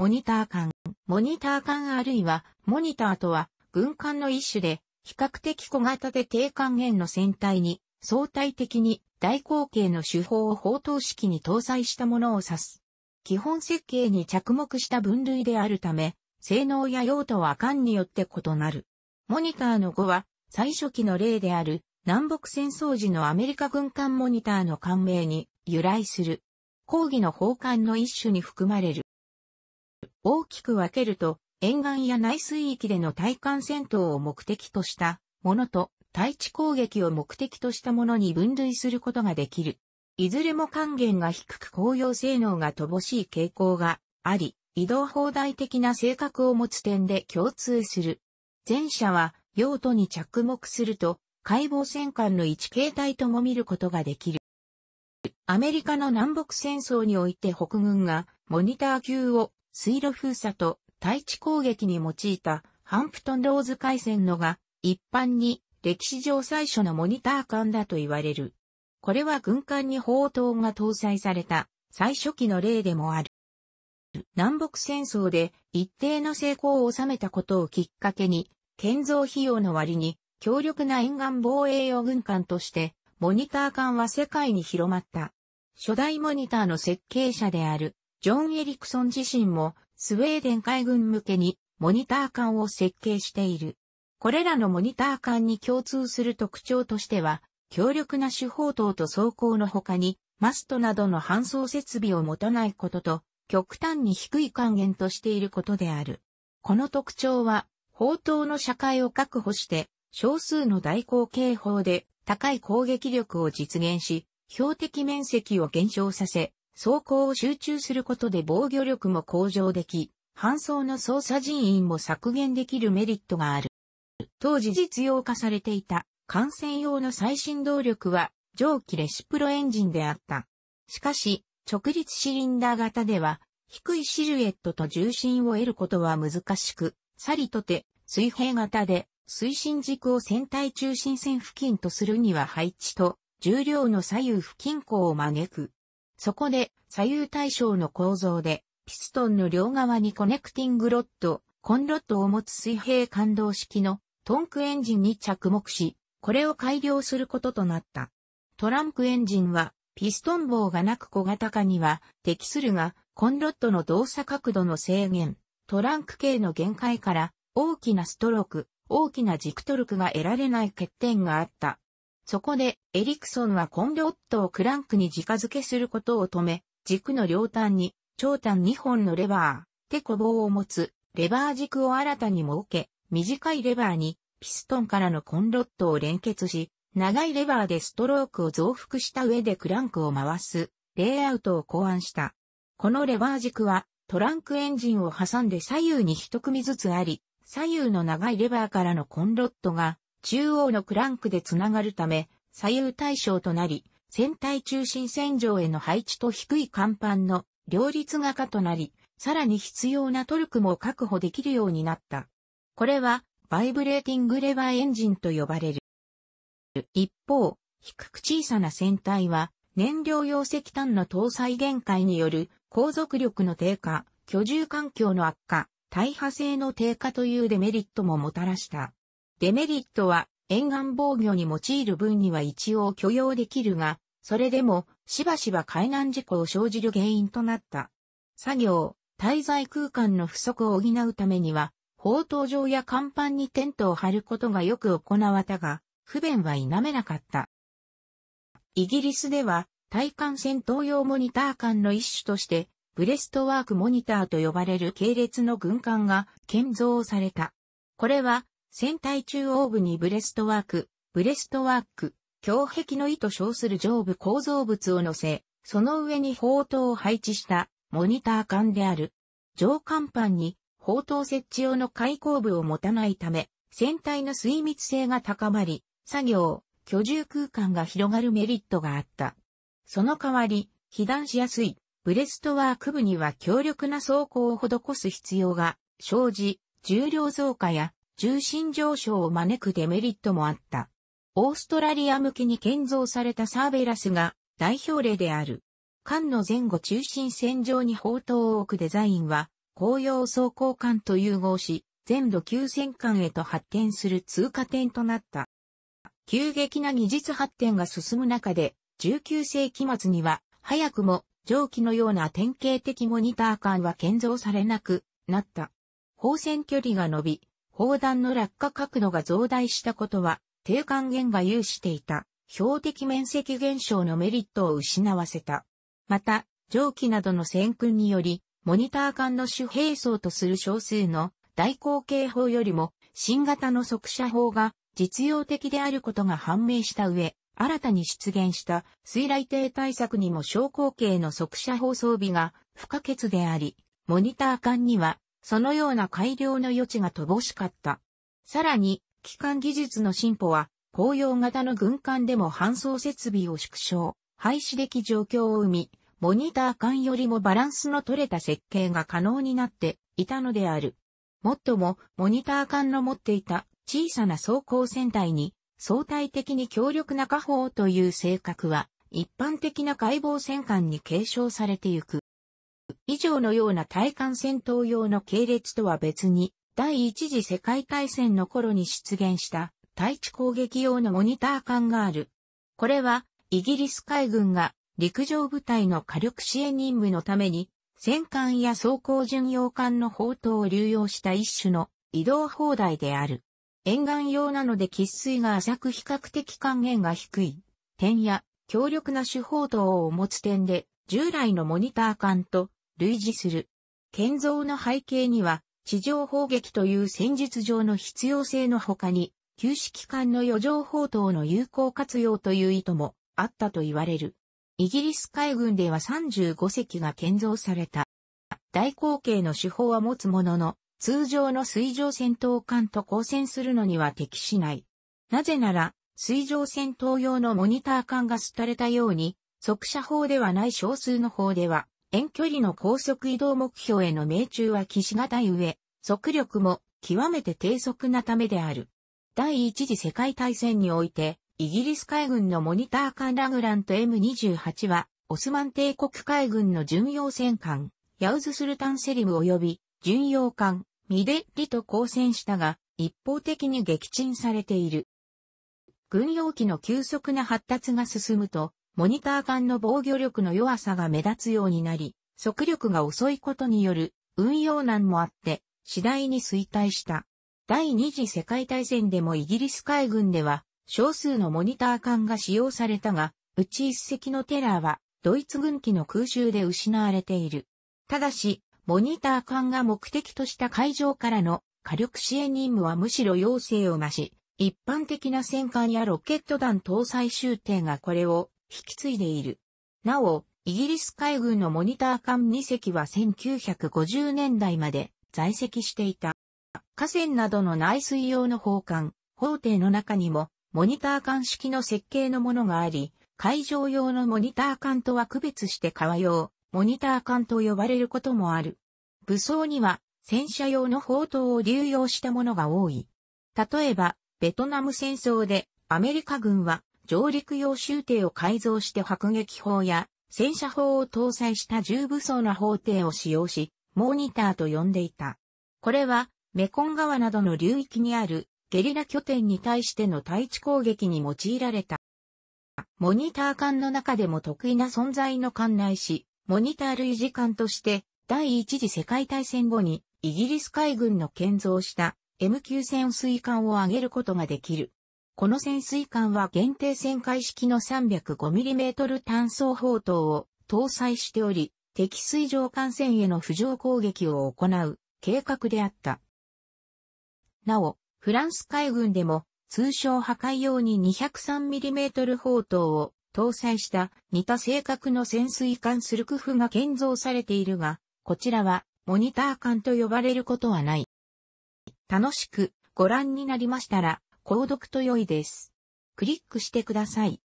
モニター艦。モニター艦あるいは、モニターとは、軍艦の一種で、比較的小型で低還元の船体に、相対的に大口径の手法を方塔式に搭載したものを指す。基本設計に着目した分類であるため、性能や用途は艦によって異なる。モニターの語は、最初期の例である、南北戦争時のアメリカ軍艦モニターの艦名に由来する。抗議の砲艦の一種に含まれる。大きく分けると、沿岸や内水域での対艦戦闘を目的としたものと、対地攻撃を目的としたものに分類することができる。いずれも還元が低く紅葉性能が乏しい傾向があり、移動放題的な性格を持つ点で共通する。前者は用途に着目すると、解剖戦艦の一形態とも見ることができる。アメリカの南北戦争において北軍がモニター級を水路封鎖と対地攻撃に用いたハンプトンローズ海戦のが一般に歴史上最初のモニター艦だと言われる。これは軍艦に砲塔が搭載された最初期の例でもある。南北戦争で一定の成功を収めたことをきっかけに、建造費用の割に強力な沿岸防衛用軍艦として、モニター艦は世界に広まった。初代モニターの設計者であるジョン・エリクソン自身もスウェーデン海軍向けにモニター艦を設計している。これらのモニター艦に共通する特徴としては、強力な手砲塔と装甲の他に、マストなどの搬送設備を持たないことと、極端に低い還元としていることである。この特徴は、砲塔の社会を確保して、少数の大口径砲で高い攻撃力を実現し、標的面積を減少させ、走行を集中することで防御力も向上でき、搬送の操作人員も削減できるメリットがある。当時実用化されていた感染用の最新動力は蒸気レシプロエンジンであった。しかし、直立シリンダー型では低いシルエットと重心を得ることは難しく、さりとて水平型で推進軸を船体中心線付近とするには配置と重量の左右不均衡を招くそこで左右対称の構造で、ピストンの両側にコネクティングロッド、コンロッドを持つ水平感動式のトンクエンジンに着目し、これを改良することとなった。トランクエンジンは、ピストン棒がなく小型化には適するが、コンロッドの動作角度の制限、トランク系の限界から大きなストローク、大きな軸トルクが得られない欠点があった。そこで、エリクソンはコンロットをクランクに直付けすることを止め、軸の両端に、長短2本のレバー、手こ棒を持つ、レバー軸を新たに設け、短いレバーに、ピストンからのコンロットを連結し、長いレバーでストロークを増幅した上でクランクを回す、レイアウトを考案した。このレバー軸は、トランクエンジンを挟んで左右に一組ずつあり、左右の長いレバーからのコンロットが中央のクランクでつながるため、左右対称となり、船体中心線上への配置と低い甲板の両立が可となり、さらに必要なトルクも確保できるようになった。これは、バイブレーティングレバーエンジンと呼ばれる。一方、低く小さな船体は、燃料用石炭の搭載限界による航続力の低下、居住環境の悪化、大破性の低下というデメリットももたらした。デメリットは沿岸防御に用いる分には一応許容できるが、それでもしばしば海難事故を生じる原因となった。作業、滞在空間の不足を補うためには、砲塔上や甲板にテントを張ることがよく行われたが、不便は否めなかった。イギリスでは、対艦戦闘用モニター艦の一種として、ブレストワークモニターと呼ばれる系列の軍艦が建造された。これは船体中央部にブレストワーク、ブレストワーク、胸壁の意と称する上部構造物を乗せ、その上に砲塔を配置したモニター艦である。上甲板に砲塔設置用の開口部を持たないため、船体の水密性が高まり、作業、居住空間が広がるメリットがあった。その代わり、被弾しやすい、ブレストワーク部には強力な装甲を施す必要が生じ、重量増加や重心上昇を招くデメリットもあった。オーストラリア向けに建造されたサーベラスが代表例である。艦の前後中心線上に砲塔を置くデザインは、紅葉走行艦と融合し、全土急戦艦へと発展する通過点となった。急激な技術発展が進む中で、19世紀末には、早くも蒸気のような典型的モニター艦は建造されなくなった。砲線距離が伸び、砲弾の落下角度が増大したことは、低還元が有していた、標的面積減少のメリットを失わせた。また、蒸気などの戦訓により、モニター艦の主兵層とする少数の大口径砲よりも新型の速射砲が実用的であることが判明した上、新たに出現した水雷艇対策にも小口径の速射砲装備が不可欠であり、モニター艦にはそのような改良の余地が乏しかった。さらに、機関技術の進歩は、公用型の軍艦でも搬送設備を縮小、廃止でき状況を生み、モニター艦よりもバランスの取れた設計が可能になっていたのである。もっとも、モニター艦の持っていた小さな装甲船体に相対的に強力な加砲という性格は、一般的な解剖戦艦に継承されてゆく。以上のような対艦戦闘用の系列とは別に、第一次世界大戦の頃に出現した対地攻撃用のモニター艦がある。これは、イギリス海軍が陸上部隊の火力支援任務のために、戦艦や装甲巡洋艦の砲塔を流用した一種の移動砲台である。沿岸用なので喫水が浅く比較的還元が低い。点や強力な手法等を持つ点で、従来のモニター艦と類似する。建造の背景には、地上砲撃という戦術上の必要性の他に、旧式艦の余剰砲塔の有効活用という意図もあったと言われる。イギリス海軍では35隻が建造された。大口径の手法は持つものの、通常の水上戦闘艦と交戦するのには適しない。なぜなら、水上戦闘用のモニター艦が廃れたように、速射砲ではない少数の砲では、遠距離の高速移動目標への命中は騎士がたい上、速力も極めて低速なためである。第一次世界大戦において、イギリス海軍のモニター艦ラグラント M28 は、オスマン帝国海軍の巡洋戦艦、ヤウズスルタンセリム及び、巡洋艦、ミデッリと交戦したが、一方的に撃沈されている。軍用機の急速な発達が進むと、モニター管の防御力の弱さが目立つようになり、速力が遅いことによる運用難もあって、次第に衰退した。第二次世界大戦でもイギリス海軍では、少数のモニター艦が使用されたが、うち一隻のテラーは、ドイツ軍機の空襲で失われている。ただし、モニター艦が目的とした海上からの火力支援任務はむしろ要請を増し、一般的な戦艦やロケット弾搭載終点がこれを引き継いでいる。なお、イギリス海軍のモニター艦2隻は1950年代まで在籍していた。河川などの内水用の砲艦、砲艇の中にも、モニター艦式の設計のものがあり、海上用のモニター艦とは区別して川用、モニター艦と呼ばれることもある。武装には、戦車用の砲塔を流用したものが多い。例えば、ベトナム戦争で、アメリカ軍は、上陸用集艇を改造して迫撃砲や戦車砲を搭載した重武装な砲艇を使用し、モニターと呼んでいた。これは、メコン川などの流域にあるゲリラ拠点に対しての対地攻撃に用いられた。モニター艦の中でも得意な存在の艦内し、モニター類似艦として、第一次世界大戦後にイギリス海軍の建造した M 級潜水艦を挙げることができる。この潜水艦は限定旋回式の 305mm 単装砲塔を搭載しており、敵水上艦船への浮上攻撃を行う計画であった。なお、フランス海軍でも通称破壊用に 203mm 砲塔を搭載した似た性格の潜水艦スルクフが建造されているが、こちらはモニター艦と呼ばれることはない。楽しくご覧になりましたら、購読と良いです。クリックしてください。